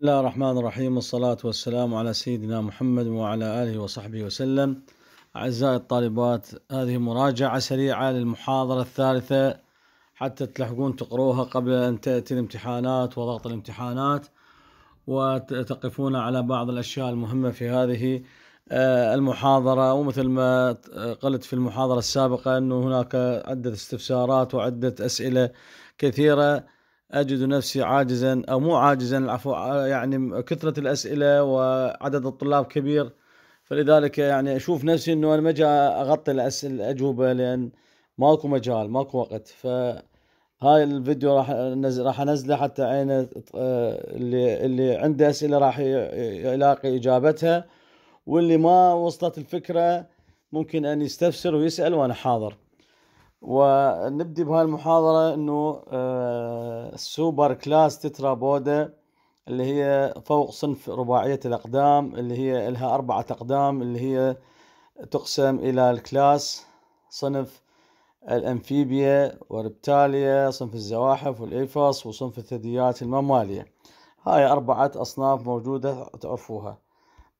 بسم الله الرحمن الرحيم والصلاة والسلام على سيدنا محمد وعلى آله وصحبه وسلم أعزائي الطالبات هذه مراجعة سريعة للمحاضرة الثالثة حتى تلحقون تقروها قبل أن تأتي الامتحانات وضغط الامتحانات وتقفون على بعض الأشياء المهمة في هذه آه، المحاضرة ومثل ما قلت في المحاضرة السابقة أنه هناك عدة استفسارات وعدة أسئلة كثيرة اجد نفسي عاجزا او مو عاجزا العفو يعني كثره الاسئله وعدد الطلاب كبير فلذلك يعني اشوف نفسي انه انا ما اغطي الاسئله الاجوبه لان ماكو مجال ماكو وقت ف هاي الفيديو راح نزل راح انزله حتى عينه آه، اللي اللي عنده اسئله راح يلاقي اجابتها واللي ما وصلت الفكره ممكن ان يستفسر ويسال وانا حاضر ونبدي بهاي المحاضرة انه آه، السوبر كلاس تترا بودا اللي هي فوق صنف رباعية الاقدام اللي هي لها اربعة اقدام اللي هي تقسم الى الكلاس صنف الأمفيبيا وربتاليا صنف الزواحف والإيفاس وصنف الثدييات الممالية هاي أربعة أصناف موجودة تعرفوها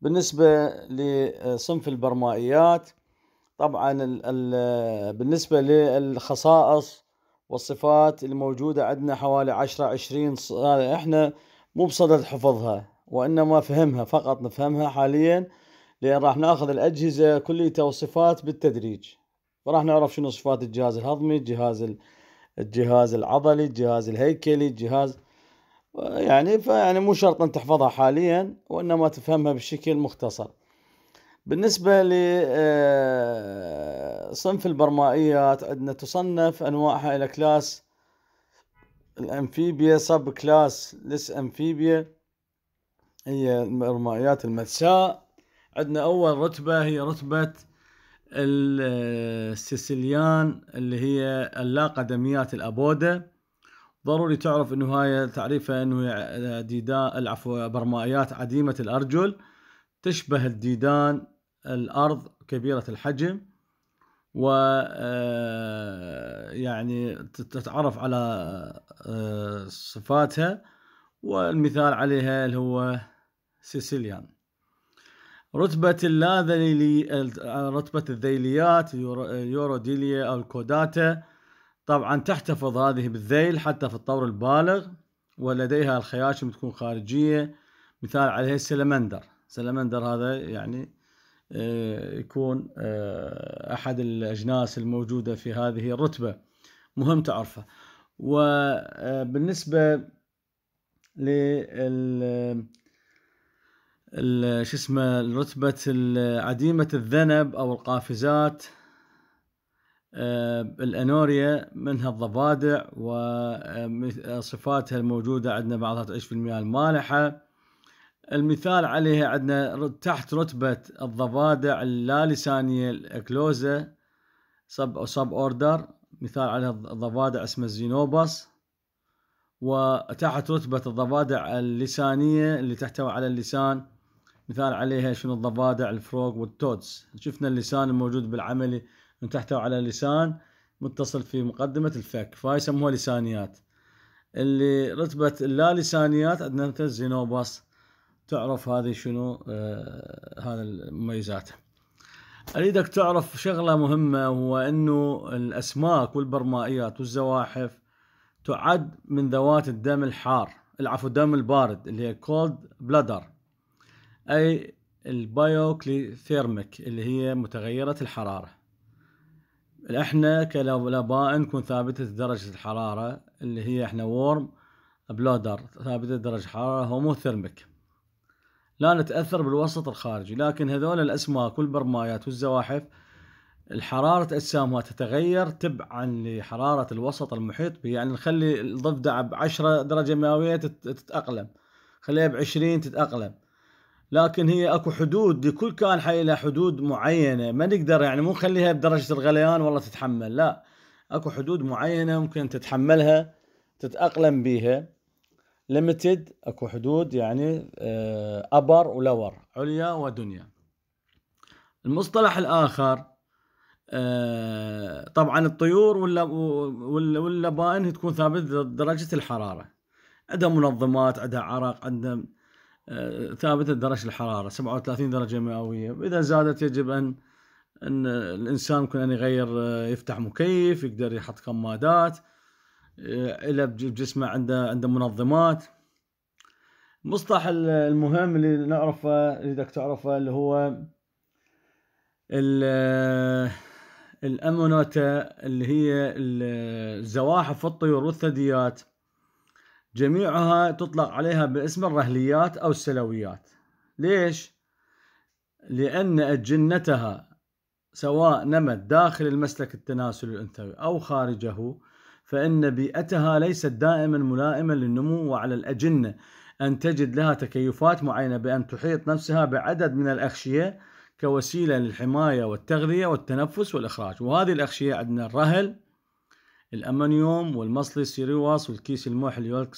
بالنسبة لصنف البرمائيات طبعا بالنسبة للخصائص والصفات الموجودة عندنا حوالي عشرة عشرين احنا مو بصدد حفظها وإنما فهمها فقط نفهمها حاليا لأن راح ناخذ الأجهزة كليتها والصفات بالتدريج فراح نعرف شنو صفات الجهاز الهضمي الجهاز الجهاز العضلي الجهاز الهيكلي الجهاز يعني فيعني مو شرط أن تحفظها حاليا وإنما تفهمها بشكل مختصر بالنسبة لصنف آه، البرمائيات عندنا تصنف أنواعها إلى كلاس الأمفيبيا سب كلاس لس أمفيبيا هي البرمائيات المدساء عندنا أول رتبة هي رتبة السيسيليان اللي هي اللاقدميات الأبودة ضروري تعرف انه هاي تعريفها انه ديدان العفو برمائيات عديمة الارجل تشبه الديدان الأرض كبيرة الحجم و آه، يعني تتعرف على آه، صفاتها والمثال عليها اللي هو سيسيليان رتبة اللاذلي رتبة الذيليات يوروديليا أو الكوداتا طبعا تحتفظ هذه بالذيل حتى في الطور البالغ ولديها الخياشم تكون خارجية مثال عليها السلمندر سلمندر هذا يعني آه، يكون آه، أحد الأجناس الموجودة في هذه الرتبة مهم تعرفه وبالنسبة آه، لل شو اسمه رتبة عديمة الذنب أو القافزات الأنوريا منها الضفادع وصفاتها الموجودة عندنا بعضها تعيش في المياه المالحة المثال عليها عندنا تحت رتبة الضفادع اللالسانية الأكلوزة سب أو سب أوردر مثال عليها الضفادع اسمه زينوبس وتحت رتبة الضفادع اللسانية اللي تحتوي على اللسان مثال عليها شنو الضفادع الفروغ والتوتس شفنا اللسان الموجود بالعملي من تحتوي على لسان متصل في مقدمة الفك فهاي يسموها لسانيات اللي رتبة اللالسانيات عندنا مثل زينوبس تعرف هذه شنو آه، هذا المميزات اريدك تعرف شغله مهمه هو انه الاسماك والبرمائيات والزواحف تعد من ذوات الدم الحار العفو الدم البارد اللي هي كولد بلادر اي البايوكليثيرميك اللي هي متغيره الحراره احنا كالاباء نكون ثابته درجه الحراره اللي هي احنا وورم بلودر ثابته درجه الحراره هوموثيرميك لا نتاثر بالوسط الخارجي لكن هذول الاسماك والبرمايات والزواحف الحرارة أجسامها تتغير تبعا لحرارة الوسط المحيط به يعني نخلي الضفدع بعشرة درجة مئوية تتأقلم خليها بعشرين تتأقلم لكن هي اكو حدود لكل كائن حي له حدود معينه ما نقدر يعني مو نخليها بدرجه الغليان والله تتحمل لا اكو حدود معينه ممكن تتحملها تتاقلم بيها ليمتد اكو حدود يعني ابر آه، ولور عليا ودنيا المصطلح الاخر آه، طبعا الطيور ولا واللبائن تكون ثابته درجه الحراره عندها منظمات عندها عرق عندها آه، ثابته درجه الحراره 37 درجه مئويه اذا زادت يجب ان ان الانسان ممكن ان يغير يعني يفتح مكيف يقدر يحط كمادات آه، إلى بجسمه عنده عنده منظمات المصطلح المهم اللي نعرفه اريدك تعرفه اللي هو آه، الامونوتا اللي هي الزواحف الطيور والثدييات جميعها تطلق عليها باسم الرهليات او السلويات ليش لان اجنتها سواء نمت داخل المسلك التناسلي الانثوي او خارجه فإن بيئتها ليست دائما ملائمة للنمو وعلى الأجنة أن تجد لها تكيفات معينة بأن تحيط نفسها بعدد من الأغشية كوسيلة للحماية والتغذية والتنفس والإخراج وهذه الأغشية عندنا الرهل الأمنيوم والمصلي السيريواس والكيس الموح اليولك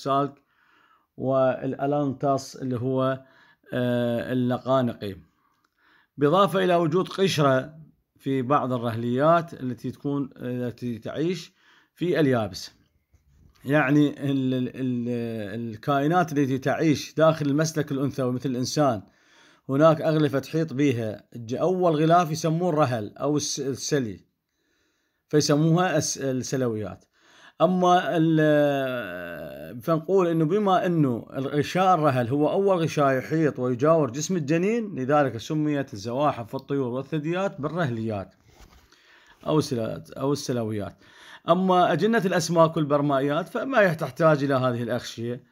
والألانتاس اللي هو آه، اللقانقي بالإضافة إلى وجود قشرة في بعض الرهليات التي تكون التي تعيش في اليابس يعني ال ال الكائنات التي تعيش داخل المسلك الانثوي مثل الانسان هناك اغلفه تحيط بها اول غلاف يسموه الرهل او السلي فيسموها السلويات اما فنقول انه بما انه الغشاء الرهل هو اول غشاء يحيط ويجاور جسم الجنين لذلك سميت الزواحف والطيور والثدييات بالرهليات او او السلويات أما أجنة الأسماك والبرمائيات فما تحتاج إلى هذه الأغشية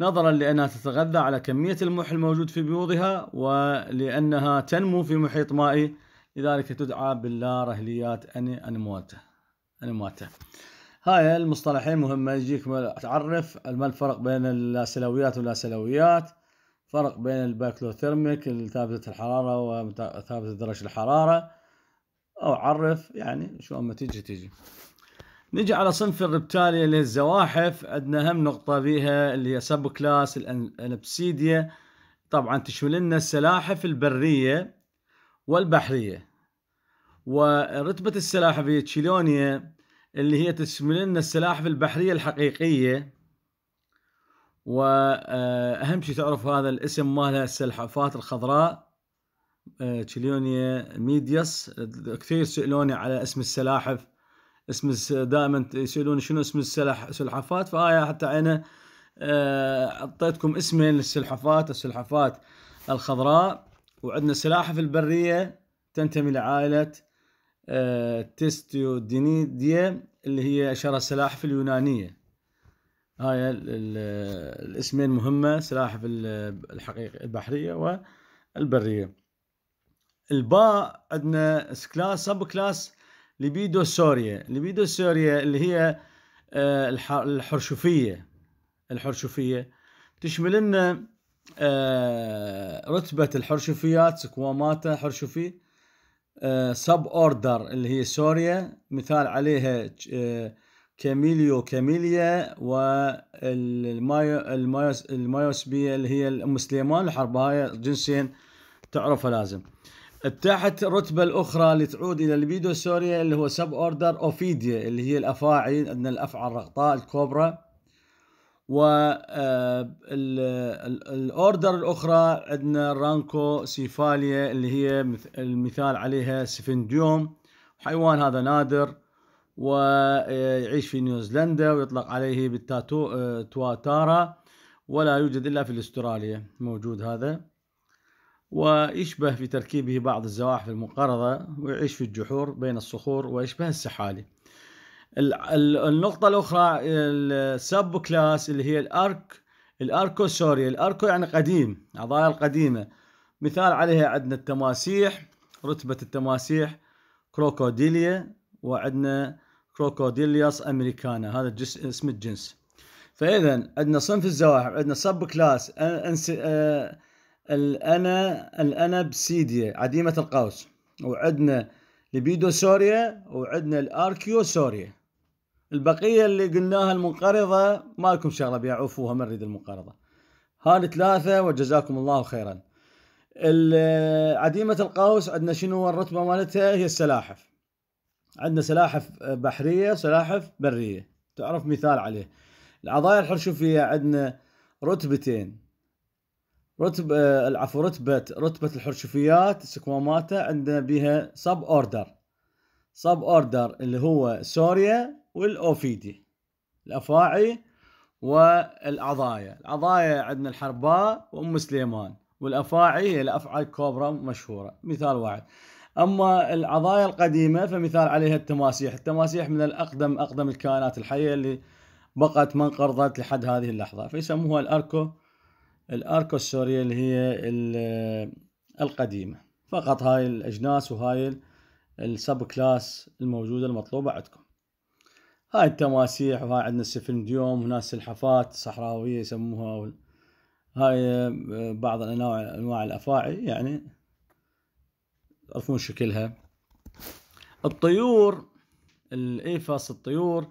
نظرا لأنها تتغذى على كمية الملح الموجود في بيوضها ولأنها تنمو في محيط مائي لذلك تدعى باللارهليات أنمواتة أنمواتة هاي المصطلحين مهمة يجيك تعرف ما الفرق بين اللاسلويات واللاسلويات فرق بين الباكلوثيرميك ثابتة الحرارة وثابتة درجة الحرارة أو عرف يعني شو أما تيجي تيجي نجي على صنف الربتاليا اللي الزواحف عندنا أهم نقطة بيها اللي هي سب كلاس الابسيديا طبعا تشمل لنا السلاحف البرية والبحرية ورتبة السلاحف هي تشيلونيا اللي هي تشمل لنا السلاحف البحرية الحقيقية واهم شيء تعرف هذا الاسم مالها السلحفات الخضراء آه، تشيلونيا ميدياس كثير سئلوني على اسم السلاحف اسم دائما يسالون شنو اسم السلح سلحفات فهاي حتى انا آه، اعطيتكم اسمين للسلحفات السلحفات الخضراء وعندنا السلاحف البريه تنتمي لعائله آه، تيستيودينيديا اللي هي اشهر السلاحف اليونانيه هاي الاسمين مهمه سلاحف الحقيقي البحريه والبريه الباء عندنا كلاس سب كلاس ليبيدو سوريا ليبيدو سوريا اللي هي آه، الحرشفية الحرشفية تشمل لنا آه، رتبة الحرشفيات سكواماتا حرشفي آه، سب اوردر اللي هي سوريا مثال عليها كاميليو كاميليا والمايوس المايوسبية اللي هي ام سليمان الحرب هاي جنسين تعرفها لازم تحت الرتبة الأخرى اللي تعود إلى البيدوسوريا سوريا اللي هو سب أوردر أوفيديا اللي هي الأفاعي عندنا الأفعى الرغطاء الكوبرا و آه، الأوردر الأخرى عندنا رانكو سيفاليا اللي هي المثال عليها سفنديوم حيوان هذا نادر ويعيش آه، في نيوزيلندا ويطلق عليه بالتاتو آه، تواتارا ولا يوجد إلا في أستراليا موجود هذا ويشبه في تركيبه بعض الزواحف المنقرضة ويعيش في الجحور بين الصخور ويشبه السحالي النقطة الأخرى السب كلاس اللي هي الأرك الأركو سوري الأركو يعني قديم عضايا القديمة مثال عليها عندنا التماسيح رتبة التماسيح كروكوديليا وعندنا كروكوديلياس أمريكانا هذا الجس اسم الجنس فإذا عندنا صنف الزواحف عندنا سب كلاس أنس... آه، الأنا الأنا بسيديا عديمة القوس وعندنا ليبيدوسوريا وعدنا وعندنا البقية اللي قلناها المنقرضة ما لكم شغلة بيعوفوها عوفوها ما نريد المنقرضة هان ثلاثة وجزاكم الله خيرا عديمة القوس عندنا شنو الرتبة مالتها هي السلاحف عندنا سلاحف بحرية سلاحف برية تعرف مثال عليه العضايا الحرشوفية عندنا رتبتين رتب العفو آه، رتبة رتبة الحرشفيات سكواماتا عندنا بها سب اوردر سب اوردر اللي هو سوريا والاوفيدي الافاعي والعضايا العضايا عندنا الحرباء وام سليمان والافاعي هي الافعى الكوبرا مشهوره مثال واحد اما العضايا القديمه فمثال عليها التماسيح التماسيح من الاقدم اقدم الكائنات الحيه اللي بقت ما انقرضت لحد هذه اللحظه فيسموها الاركو الاركو السورية اللي هي القديمة فقط هاي الاجناس وهاي السب كلاس الموجودة المطلوبة عندكم هاي التماسيح وهاي عندنا السفنديوم هنا سلحفات صحراوية يسموها هاي آه، بعض الانواع انواع الافاعي يعني تعرفون شكلها الطيور الايفاس الطيور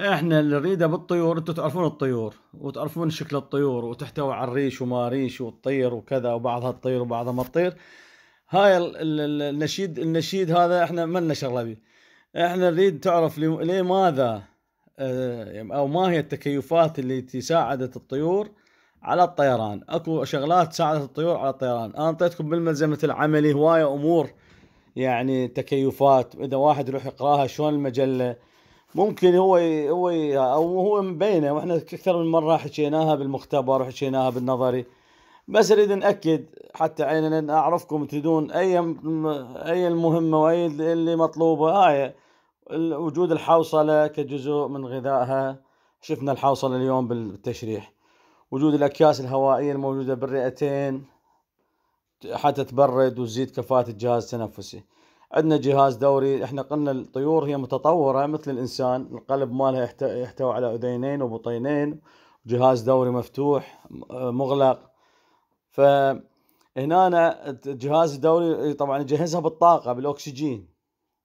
احنا اللي نريده بالطيور انتم تعرفون الطيور وتعرفون شكل الطيور وتحتوي على الريش وما ريش وتطير وكذا وبعضها تطير وبعضها ما تطير هاي النشيد النشيد هذا احنا ما لنا شغله به احنا نريد تعرف لماذا آه، او ما هي التكيفات اللي ساعدت الطيور على الطيران اكو شغلات ساعدت الطيور على الطيران انا اعطيتكم بالملزمه العملي هوايه امور يعني تكيفات اذا واحد يروح يقراها شلون المجله ممكن هو ي... هو ي... او هو مبينه واحنا اكثر من مره حكيناها بالمختبر وحكيناها بالنظري بس اريد ناكد حتى عيننا اعرفكم تريدون اي اي المهمه واي اللي مطلوبه هاي وجود الحوصله كجزء من غذائها شفنا الحوصله اليوم بالتشريح وجود الاكياس الهوائيه الموجوده بالرئتين حتى تبرد وتزيد كفاءه الجهاز التنفسي عندنا جهاز دوري احنا قلنا الطيور هي متطوره مثل الانسان القلب مالها يحتوي على اذينين وبطينين جهاز دوري مفتوح مغلق فهنا الجهاز الدوري طبعا يجهزها بالطاقه بالاكسجين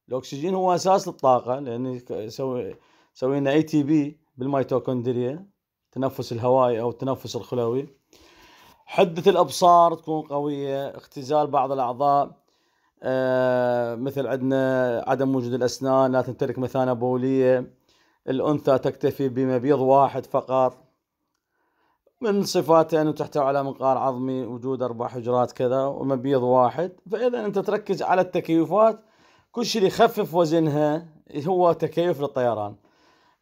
الاكسجين هو اساس الطاقه لان يسوي يسوي لنا اي تي بي بالميتوكوندريا التنفس الهوائي او التنفس الخلوي حده الابصار تكون قويه اختزال بعض الاعضاء آه، مثل عندنا عدم وجود الأسنان لا تمتلك مثانة بولية الأنثى تكتفي بمبيض واحد فقط من صفاته أنه تحتوي على منقار عظمي وجود أربع حجرات كذا ومبيض واحد فإذا أنت تركز على التكيفات كل شيء يخفف وزنها هو تكيف للطيران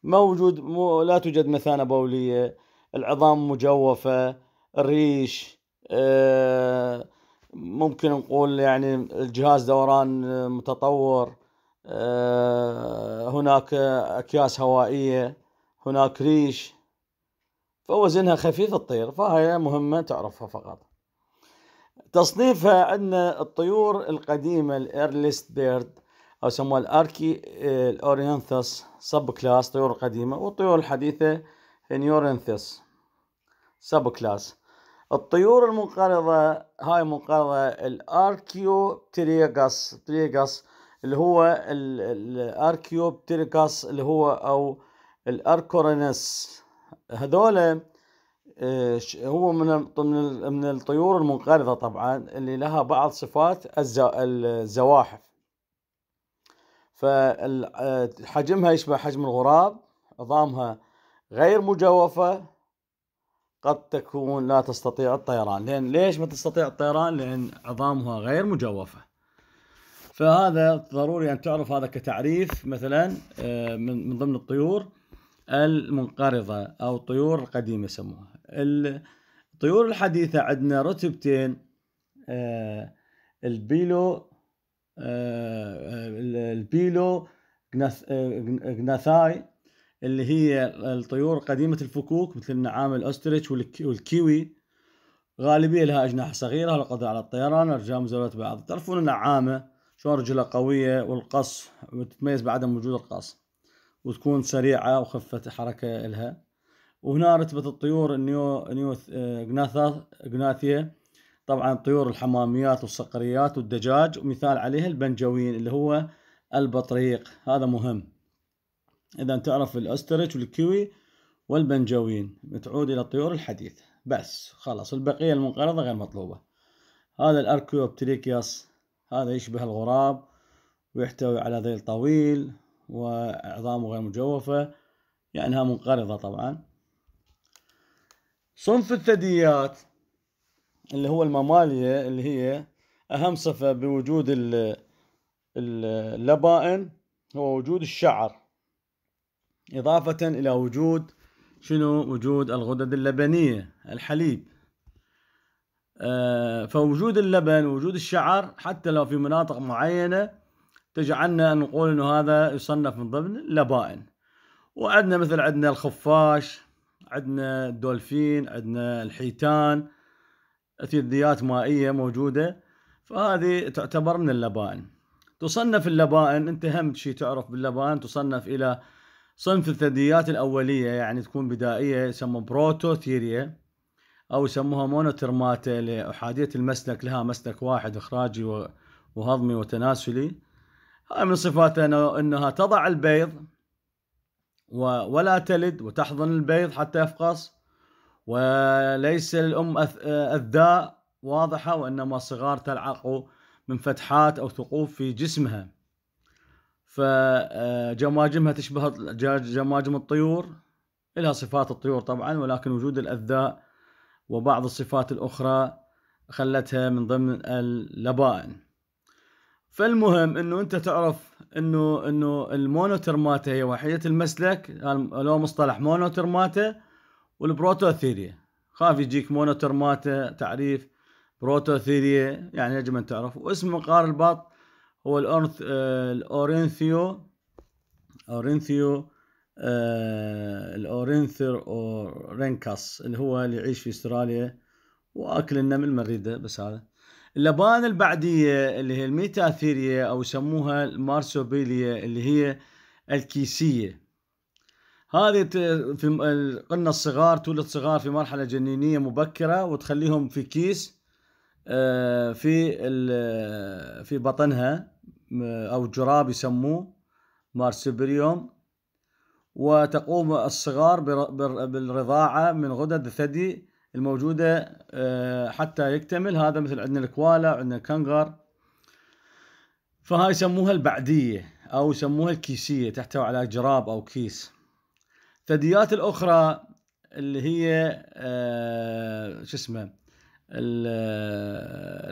موجود مو لا توجد مثانة بولية العظام مجوفة الريش آه ممكن نقول يعني الجهاز دوران متطور آه، هناك اكياس هوائيه هناك ريش فوزنها خفيف الطير فهي مهمه تعرفها فقط تصنيفها عندنا الطيور القديمه الايرليست بيرد او يسموها الاركي الاورينثس سب كلاس طيور قديمه والطيور الحديثه النيورينثس سب كلاس الطيور المنقرضة هاي منقرضة الاركيوبتريغاس بتريغاس اللي هو الاركيوبتريغاس اللي هو او الاركورينس هذول آه، هو من من الطيور المنقرضة طبعا اللي لها بعض صفات الزواحف فحجمها آه، يشبه حجم الغراب عظامها غير مجوفة قد تكون لا تستطيع الطيران لأن ليش ما تستطيع الطيران لأن عظامها غير مجوفة فهذا ضروري أن تعرف هذا كتعريف مثلا آه، من ضمن الطيور المنقرضة أو الطيور القديمة يسموها الطيور الحديثة عندنا رتبتين آه، البيلو آه، البيلو جناثاي اللي هي الطيور قديمة الفكوك مثل النعام الأستريتش والكيوي غالبية لها أجنحة صغيرة القدرة على الطيران أرجلها مزاولة بعض تعرفون النعامة شلون رجلها قوية والقص وتتميز بعدم وجود القص وتكون سريعة وخفة حركة لها وهنا رتبة الطيور النيو نيو جناثا جناثيا طبعا طيور الحماميات والصقريات والدجاج ومثال عليها البنجوين اللي هو البطريق هذا مهم إذا تعرف الأسترج والكيوي والبنجوين بتعود إلى الطيور الحديثة بس خلاص البقية المنقرضة غير مطلوبة هذا الأركيوبتريكياس هذا يشبه الغراب ويحتوي على ذيل طويل وعظامه غير مجوفة يعني ها منقرضة طبعا صنف الثدييات اللي هو الماماليا اللي هي أهم صفة بوجود اللبائن هو وجود الشعر إضافة إلى وجود شنو وجود الغدد اللبنية الحليب آه، فوجود اللبن ووجود الشعر حتى لو في مناطق معينة تجعلنا أن نقول أنه هذا يصنف من ضمن اللبائن وعندنا مثل عندنا الخفاش عندنا الدولفين عندنا الحيتان ثدييات مائية موجودة فهذه تعتبر من اللبائن تصنف اللبائن أنت هم شيء تعرف باللبائن تصنف إلى صنف الثدييات الأولية يعني تكون بدائية يسمى بروتوثيريا أو يسموها مونوترماتا لأحادية المسلك لها مسلك واحد إخراجي وهضمي وتناسلي هاي من صفاتها أنها تضع البيض ولا تلد وتحضن البيض حتى يفقص وليس الأم أذاء واضحة وإنما صغار تلعق من فتحات أو ثقوب في جسمها فجماجمها آه، تشبه جماجم الطيور لها صفات الطيور طبعا ولكن وجود الأذاء وبعض الصفات الأخرى خلتها من ضمن اللبائن فالمهم انه انت تعرف انه انه المونوترماتا هي وحده المسلك لو مصطلح مونوترماتا والبروتوثيريا خاف يجيك مونوترماتا تعريف بروتوثيريا يعني يجب ان تعرف واسم مقار البط هو الأرث آه، الأورينثيو أورينثيو آه، الأورينثر أورينكاس اللي هو اللي يعيش في استراليا وأكل النمل مريدة بس هذا اللبان البعدية اللي هي الميتاثيريا أو يسموها المارسوبيليا اللي هي الكيسية هذه في القنة الصغار تولد صغار في مرحلة جنينية مبكرة وتخليهم في كيس آه، في آه، في بطنها او جراب يسموه مارسبريوم وتقوم الصغار بالرضاعة من غدد الثدي الموجودة آه، حتى يكتمل هذا مثل عندنا الكوالا عندنا الكنغر فهاي يسموها البعدية أو يسموها الكيسية تحتوي على جراب أو كيس الثدييات الأخرى اللي هي شو اسمه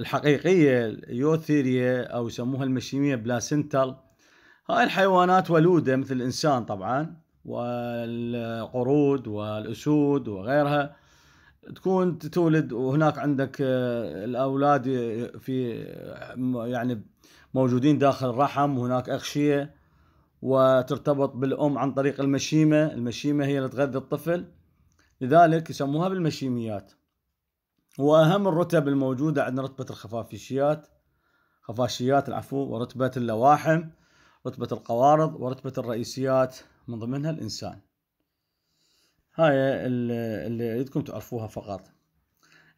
الحقيقية اليوثيريا أو يسموها المشيمية بلاسنتال هاي الحيوانات ولودة مثل الإنسان طبعا والقرود والأسود وغيرها تكون تولد وهناك عندك آه، الأولاد في يعني موجودين داخل الرحم وهناك أغشية وترتبط بالأم عن طريق المشيمة المشيمة هي اللي تغذي الطفل لذلك يسموها بالمشيميات وأهم الرتب الموجودة عندنا رتبة الخفافيشيات خفاشيات العفو ورتبة اللواحم رتبة القوارض ورتبة الرئيسيات من ضمنها الإنسان هاي اللي يدكم تعرفوها فقط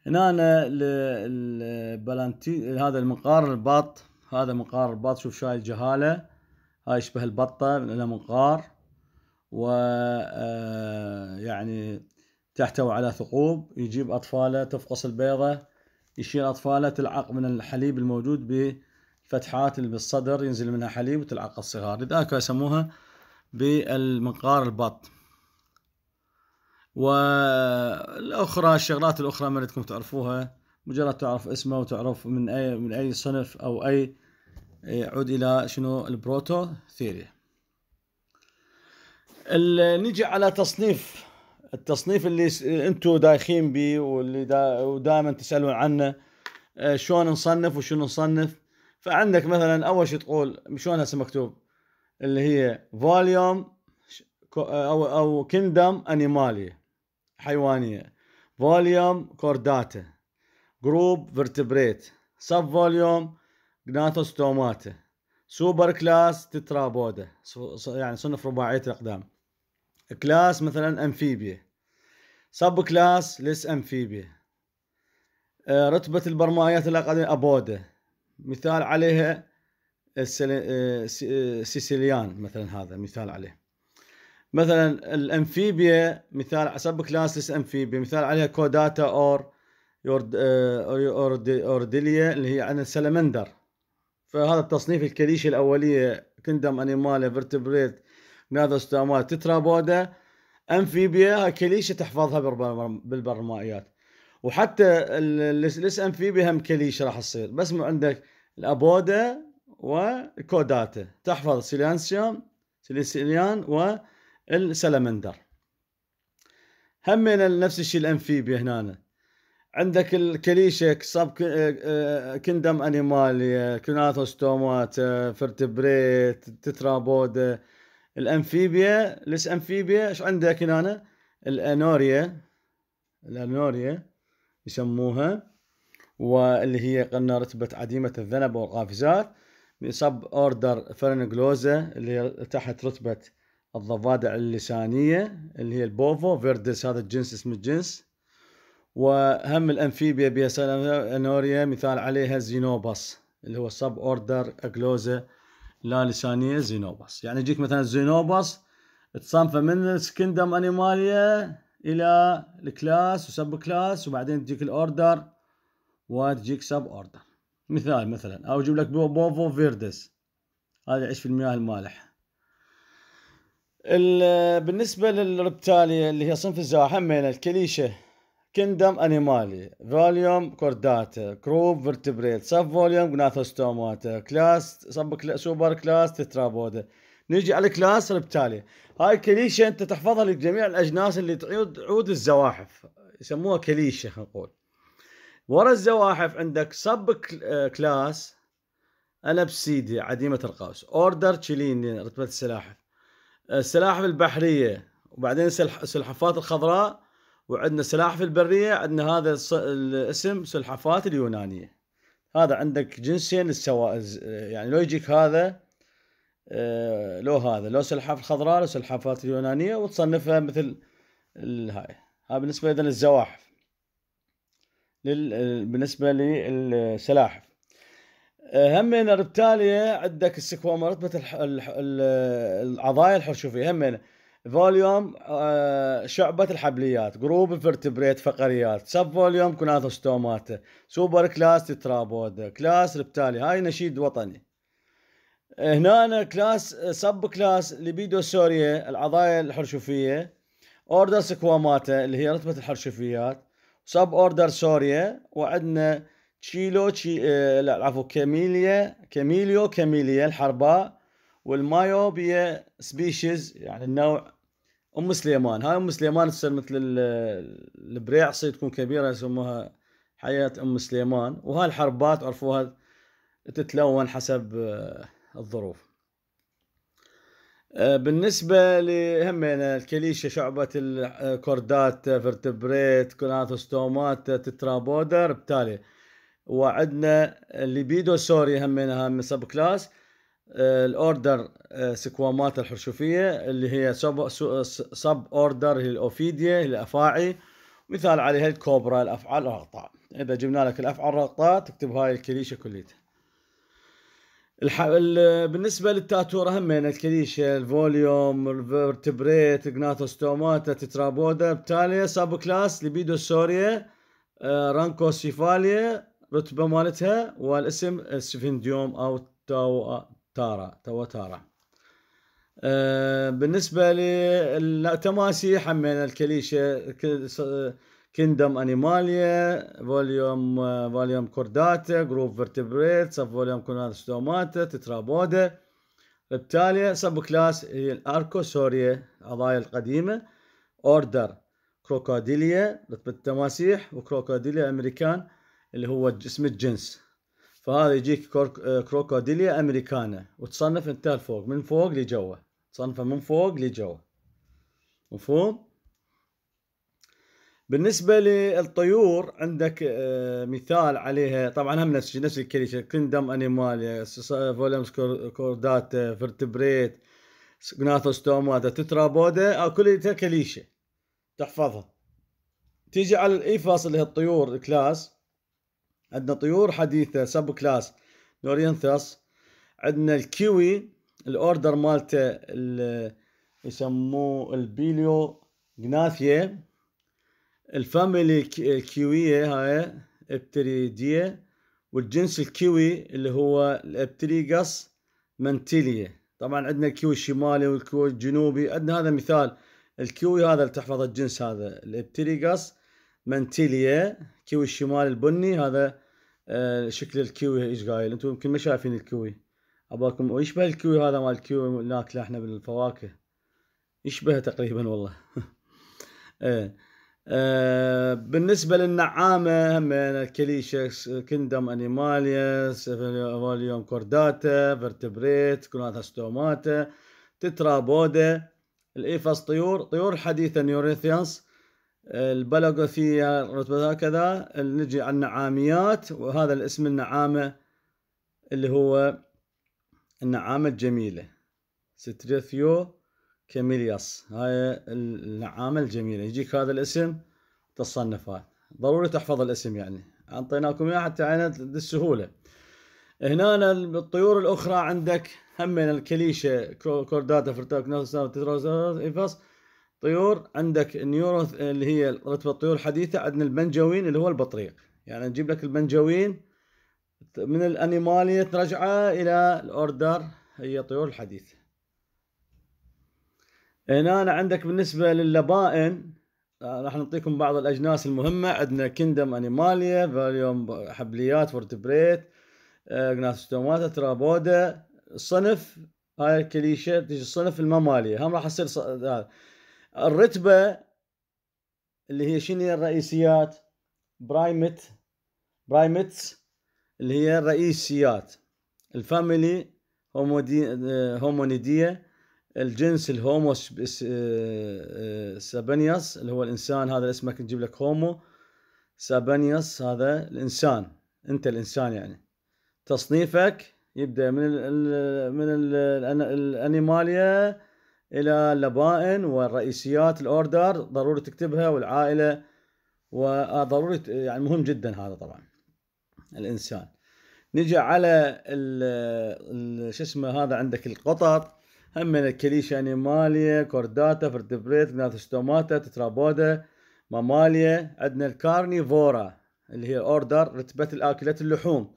هنا أنا البلانتي هذا المنقار الباط هذا منقار الباط شوف شايل الجهالة هاي يشبه البطة لها منقار و آه، يعني تحتوي على ثقوب يجيب أطفاله تفقص البيضة يشيل أطفاله تلعق من الحليب الموجود بفتحات اللي بالصدر ينزل منها حليب وتلعق الصغار لذلك يسموها بالمنقار البط والأخرى الشغلات الأخرى ما بدكم تعرفوها مجرد تعرف اسمه وتعرف من أي من أي صنف أو أي يعود إلى شنو البروتو ثيري نجي على تصنيف التصنيف اللي انتم دايخين به واللي دا ودائما تسالون عنه آه، شلون نصنف وشنو نصنف فعندك مثلا اول شيء تقول شلون هسه مكتوب اللي هي فوليوم آه، او او كيندم انيمالي حيوانيه فوليوم كورداتا جروب فيرتبريت سب فوليوم جناثوستوماتا سوبر كلاس تترابودا يعني صنف رباعيه الاقدام كلاس مثلا امفيبيا سب كلاس لس امفيبيا آه، رتبة البرمائيات الأقدمية أبودة مثال عليها آه، آه، سيسيليان مثلا هذا مثال عليه مثلا الأمفيبيا مثال سب كلاس لس أمفيبيا مثال عليها كوداتا أور أورديليا اللي هي عن السلمندر فهذا التصنيف الكليشي الأولية كندم أنيمالا فيرتبريت نادوستومات تترابودا امفيبيا كليشه تحفظها بالبرمائيات وحتى الاس امفيبيا هم كليشه راح تصير بس عندك الابودا والكوداتا تحفظ سيلانسيوم سيليسيليان والسلمندر همين نفس الشيء الامفيبيا هنا عندك الكليشه سب آه، كندم انيماليا كناثوستومات آه، فرتبريت تترابودا الامفيبيا لس امفيبيا ايش عندك هنا الانوريا الانوريا يسموها واللي هي قلنا رتبة عديمة الذنب والقافزات سب اوردر فرنجلوزا اللي هي تحت رتبة الضفادع اللسانية اللي هي البوفو فيردس هذا الجنس اسم الجنس وهم الامفيبيا انوريا مثال عليها زينوبس اللي هو سب اوردر اجلوزا لا لسانيه زينوباس يعني يجيك مثلا زينوباس تصنفه من السكندم انيماليا الى الكلاس وسب كلاس وبعدين تجيك الاوردر وتجيك سب اوردر مثال مثلا او اجيب لك بوفو فيردس هذا يعيش في المياه المالح بالنسبه للربتاليا اللي هي صنف الزواحم الكليشه كندم انيمالي فوليوم كورداتا كروب فيرتبريت سب فوليوم جناثوستوماتا كلاس سب سوبر كلاس تترابودا نيجي على كلاس التالي هاي كليشه انت تحفظها لجميع الاجناس اللي تعود عود الزواحف يسموها كليشه نقول ورا الزواحف عندك سب كلاس الابسيدي عديمه القوس اوردر تشيليني رتبه السلاحف السلاحف البحريه وبعدين السلحفات الخضراء وعندنا سلاحف البريه عندنا هذا الاسم سلحفاه اليونانيه هذا عندك جنسين السواء يعني لو يجيك هذا آه، لو هذا لو سلحف الخضراء لو سلحفات اليونانيه وتصنفها مثل هاي هاي بالنسبه اذا للزواحف بالنسبه للسلاحف آه، همين ربتاليا عندك السكوامرات مثل العضايا الحرشوفيه همين فوليوم آه، شعبة الحبليات جروب فرتبريت فقريات سب فوليوم كوناثوستومات سوبر كلاس تترابود كلاس ربتالي هاي نشيد وطني هنا كلاس سب كلاس ليبيدو سوريا العضايا الحرشفية اوردر سكواماتا اللي هي رتبة الحرشفيات سب اوردر سوريا وعندنا تشيلو تشي... آه، لا عفوا كاميليا كاميليو كاميليا الحرباء والمايوبيا سبيشيز يعني النوع ام سليمان هاي ام سليمان تصير مثل البريعصي تكون كبيره يسموها حياه ام سليمان وهاي الحربات عرفوها تتلون حسب آه، الظروف آه، بالنسبة لهمنا الكليشة شعبة الكوردات فرتبريت كوناثوستومات تترابودر بالتالي وعندنا الليبيدوسوري همنا هم سب كلاس آه، الاوردر آه، سكوامات الحرشوفيه اللي هي سب سب اوردر هي الاوفيديا هي الافاعي مثال عليها الكوبرا الافعال الرقطاء اذا جبنا لك الافعال الرقطاء تكتب هاي الكليشه كليتها الح... ال... بالنسبه للتاتوره من الكليشه الفوليوم الفيرتبريت جناتوستوماتا تترابودا بتاليا سب كلاس ليبيدو سوريا آه، رانكوسيفاليا رتبه مالتها والاسم السفنديوم او تاو تارا تو تارا آه، بالنسبة للتماسي حمينا الكليشة كيندم انيماليا فوليوم فوليوم كورداتا جروب فيرتبريت سب فوليوم ستوماتا تترابودا التالية سب كلاس هي الاركوسوريا القضايا القديمة اوردر كروكوديليا رتبة التماسيح وكروكوديليا امريكان اللي هو اسم الجنس فهذا يجيك كروكوديليا امريكانا وتصنف انت الفوق من فوق لجوا تصنفه من فوق لجوا مفهوم بالنسبة للطيور عندك آه، مثال عليها طبعا هم نفس نفس الكليشة كندم انيماليا فوليمس كوردات فرتبريت جناثوستوماتا تترابودا كل كليشة تحفظها تيجي على الايفاس اللي هي الطيور الكلاس عندنا طيور حديثة سب كلاس لورينثس عندنا الكيوي الاوردر مالته يسموه البيليو جناثيا الفاميلي الكيوية هاي ابتريدية والجنس الكيوي اللي هو الابتريغاس منتيليا طبعا عندنا الكيوي الشمالي والكيوي الجنوبي عندنا هذا مثال الكيوي هذا اللي تحفظ الجنس هذا الابتريغاس منتيليا كيوي الشمالي البني هذا آه، شكل الكيوي ايش قايل انتم يمكن ما شايفين الكيوي اباكم ويشبه الكيوي هذا مال الكيوي ناكله احنا بالفواكه يشبه تقريبا والله ايه آه بالنسبة للنعامة هم الكليشكس كندم انيماليا فوليوم كورداتا فيرتبريت كوناتا ستوماتا تترابودا الايفاس طيور طيور حديثة نيوريثيانس البلاغوثية رتبة هكذا نجي على النعاميات وهذا الاسم النعامة اللي هو النعامة الجميلة ستريثيو كاميلياس هاي النعامة الجميلة يجيك هذا الاسم تصنفها ضروري تحفظ الاسم يعني أعطيناكم إياه حتى على السهولة هنا الطيور الأخرى عندك همين الكليشة كورداتا فرتاك نفس إيفاس طيور عندك نيوروث اللي هي رتبة الطيور الحديثة عندنا البنجوين اللي هو البطريق يعني نجيب لك البنجوين من الأنيمالية رجعة إلى الأوردر هي الطيور الحديثة هنا أنا عندك بالنسبة للبائن آه، راح نعطيكم بعض الأجناس المهمة عندنا كيندم أنيماليا فاليوم حبليات فورتبريت ستوماتا ترابودا الصنف هاي الكليشة تجي الصنف الممالية هم راح تصير هذا آه، الرتبه اللي هي شنو الرئيسيات برايمت برايمتس اللي هي الرئيسيات الفاميلي هومونيديه الجنس الهومو سابانياس اللي هو الانسان هذا اسمك نجيب لك هومو سابانياس هذا الانسان انت الانسان يعني تصنيفك يبدا من الـ من الانيماليا الى اللبائن والرئيسيات الاوردر ضروري تكتبها والعائله وضروري يعني مهم جدا هذا طبعا الانسان نجي على شو اسمه هذا عندك القطط هم الكليش الكليشة انيماليا كورداتا فرتبريت جناثوستوماتا تترابودا ماماليا عندنا الكارنيفورا اللي هي اوردر رتبة الاكلات اللحوم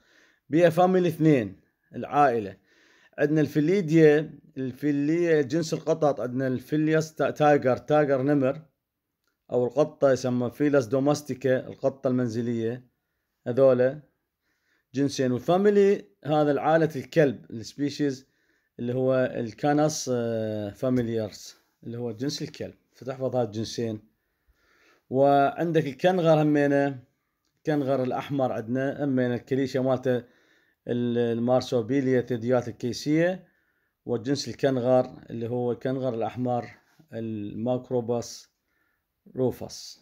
بيها فاميلي اثنين العائلة عندنا الفليديا الفلية جنس القطط عندنا الفليس تايجر تايجر نمر او القطة يسمى فيلاس دوماستيكا القطة المنزلية هذولا جنسين والفاميلي هذا العالة الكلب السبيشيز اللي هو الكانس آه، فاميليارز اللي هو جنس الكلب فتحفظ هذا الجنسين وعندك الكنغر همينه الكنغر الاحمر عندنا همينه الكليشه مالته المارسوبيليا ثدييات الكيسية وجنس الكنغر اللي هو الكنغر الأحمر الماكروباس روفاس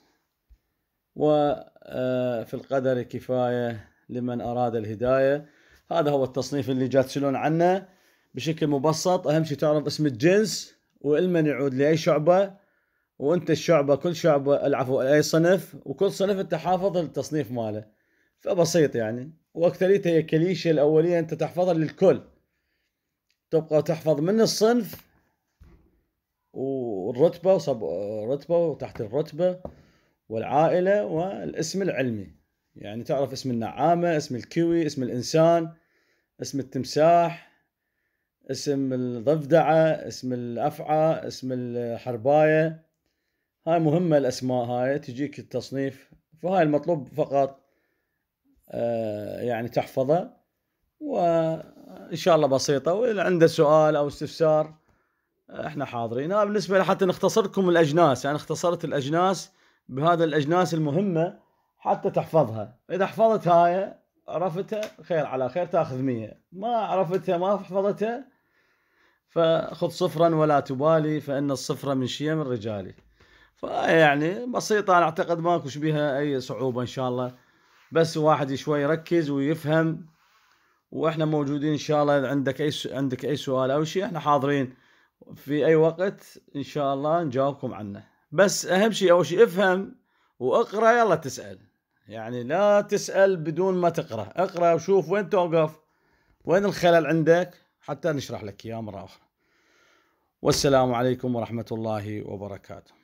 وفي آه، القدر كفاية لمن أراد الهداية هذا هو التصنيف اللي جات تسألون عنه بشكل مبسط أهم شيء تعرف اسم الجنس وإلمن يعود لأي شعبة وانت الشعبة كل شعبة العفو اي صنف وكل صنف انت حافظ التصنيف ماله فبسيط يعني واكثريتها هي كليشه الاوليه انت تحفظها للكل تبقى تحفظ من الصنف والرتبه وصب... رتبه وتحت الرتبه والعائله والاسم العلمي يعني تعرف اسم النعامه اسم الكيوي اسم الانسان اسم التمساح اسم الضفدعه اسم الافعى اسم الحربايه هاي مهمه الاسماء هاي تجيك التصنيف فهاي المطلوب فقط آه، يعني تحفظه وان شاء الله بسيطه واذا عنده سؤال او استفسار آه، احنا حاضرين أنا بالنسبه حتى نختصركم الاجناس يعني اختصرت الاجناس بهذا الاجناس المهمه حتى تحفظها اذا حفظت هاي عرفتها خير على خير تاخذ 100 ما عرفتها ما حفظتها فخذ صفرا ولا تبالي فان الصفر من شيم الرجال فيعني بسيطه انا اعتقد ماكوش بها اي صعوبه ان شاء الله بس واحد شوي يركز ويفهم واحنا موجودين ان شاء الله اذا عندك اي عندك اي سؤال او شيء احنا حاضرين في اي وقت ان شاء الله نجاوبكم عنه بس اهم شيء اول شيء افهم واقرا يلا تسال يعني لا تسال بدون ما تقرا اقرا وشوف وين توقف وين الخلل عندك حتى نشرح لك اياه مره اخرى والسلام عليكم ورحمه الله وبركاته